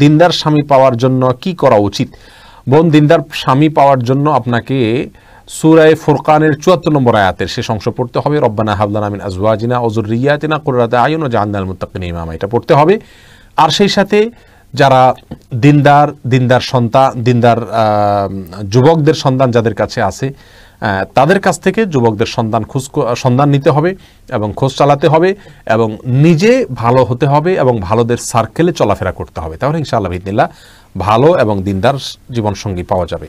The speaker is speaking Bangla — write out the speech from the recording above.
দিনদার স্বামী পাওয়ার জন্য কি করা উচিত বোন দিনদার স্বামী পাওয়ার জন্য আপনাকে সুরায় ফুরকানের চুয়াত্তর নম্বর আয়াতের সে অংশ পড়তে হবে রব্বানা হাবলান আমিন আজওয়াজিনা অজুর রিয়াতিনা কুরাতে আয়ুন ও জাহান্দাল মুতাকিন ইমামা এটা পড়তে হবে আর সেই সাথে যারা দিনদার দিনদার সন্তান দিনদার যুবকদের সন্তান যাদের কাছে আছে তাদের কাছ থেকে যুবকদের সন্ধান খোঁজ সন্ধান নিতে হবে এবং খোঁজ চালাতে হবে এবং নিজে ভালো হতে হবে এবং ভালোদের সার্কেলে চলাফেরা করতে হবে তাহলে ইনশাআল্লাহ ভিদিল্লা ভালো এবং দিনদার জীবনসঙ্গী পাওয়া যাবে